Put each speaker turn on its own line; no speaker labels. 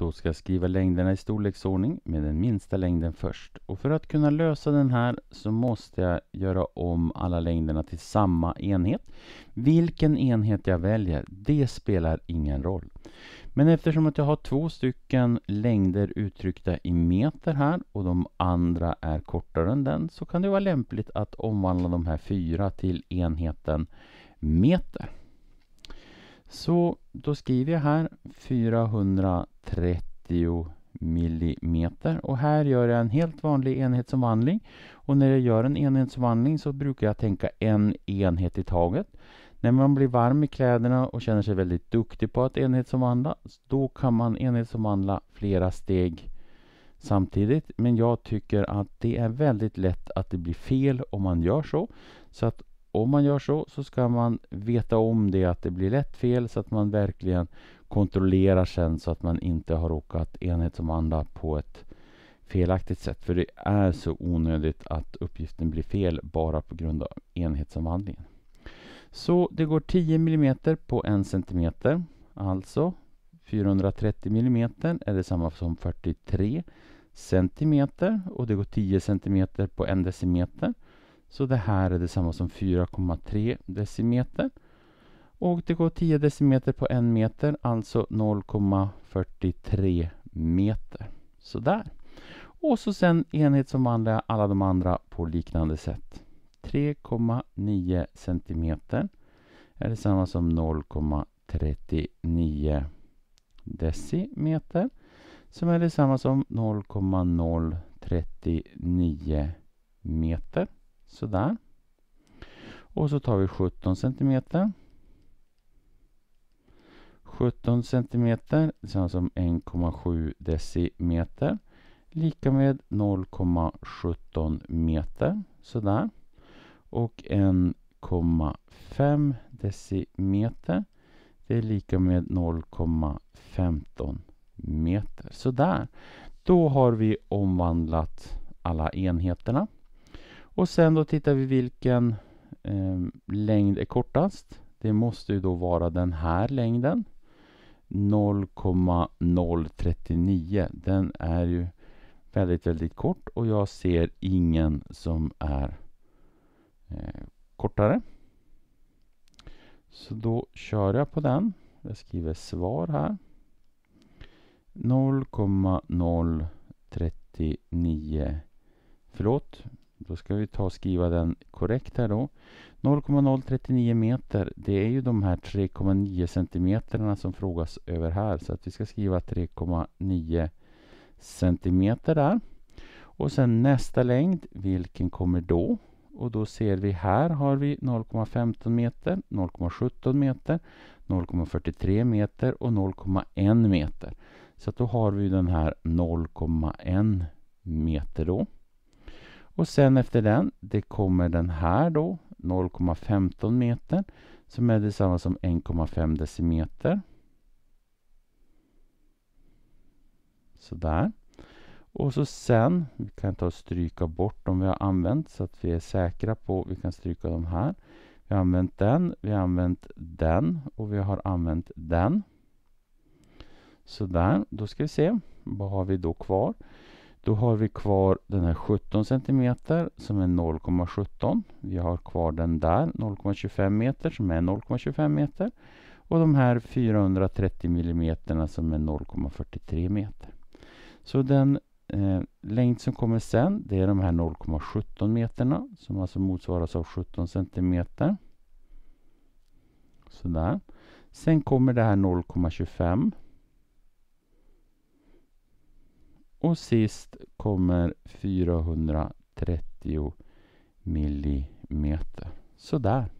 Då ska jag skriva längderna i storleksordning med den minsta längden först. Och för att kunna lösa den här så måste jag göra om alla längderna till samma enhet. Vilken enhet jag väljer, det spelar ingen roll. Men eftersom att jag har två stycken längder uttryckta i meter här och de andra är kortare än den så kan det vara lämpligt att omvandla de här fyra till enheten meter. Så då skriver jag här 430 mm och här gör jag en helt vanlig enhetsomvandling och när jag gör en enhetsomvandling så brukar jag tänka en enhet i taget. När man blir varm i kläderna och känner sig väldigt duktig på att enhetsomvandla då kan man enhetsomvandla flera steg samtidigt men jag tycker att det är väldigt lätt att det blir fel om man gör så. Så att om man gör så, så ska man veta om det att det blir lätt fel så att man verkligen kontrollerar sen så att man inte har råkat enhetsomvandla på ett felaktigt sätt. För det är så onödigt att uppgiften blir fel bara på grund av enhetsomvandlingen. Så det går 10 mm på 1 cm. Alltså 430 mm är detsamma som 43 cm och det går 10 cm på 1 decimeter. Så det här är detsamma som 4,3 decimeter. Och det går 10 decimeter på en meter, alltså 0,43 meter. Sådär. Och så sen enhet som enhetsomvandla alla de andra på liknande sätt. 3,9 centimeter är detsamma som 0,39 decimeter som är detsamma som 0,039 meter. Sådär. Och så tar vi 17 centimeter. 17 centimeter, det är alltså 1,7 decimeter lika med 0,17 meter. Sådär. Och 1,5 decimeter. Det är lika med 0,15 meter. Sådär. Då har vi omvandlat alla enheterna. Och sen då tittar vi vilken eh, längd är kortast. Det måste ju då vara den här längden. 0,039. Den är ju väldigt, väldigt kort och jag ser ingen som är eh, kortare. Så då kör jag på den. Jag skriver svar här. 0,039 Förlåt, då ska vi ta och skriva den korrekt här då. 0,039 meter, det är ju de här 3,9 centimeterna som frågas över här. Så att vi ska skriva 3,9 centimeter där. Och sen nästa längd, vilken kommer då? Och då ser vi här har vi 0,15 meter, 0,17 meter, 0,43 meter och 0,1 meter. Så att då har vi den här 0,1 meter då. Och sen efter den, det kommer den här då, 0,15 meter, som är detsamma som 1,5 decimeter. Sådär. Och så sen, vi kan ta och stryka bort de vi har använt så att vi är säkra på, vi kan stryka de här. Vi har använt den, vi har använt den och vi har använt den. Sådär, då ska vi se, vad har vi då kvar? Då har vi kvar den här 17 cm som är 0,17. Vi har kvar den där 0,25 meter som är 0,25 meter. Och de här 430 mm som är 0,43 meter. Så den eh, längd som kommer sen det är de här 0,17 meterna som alltså motsvaras av 17 cm. Sådär. Sen kommer det här 0,25 Och sist kommer 430 millimeter. Sådär.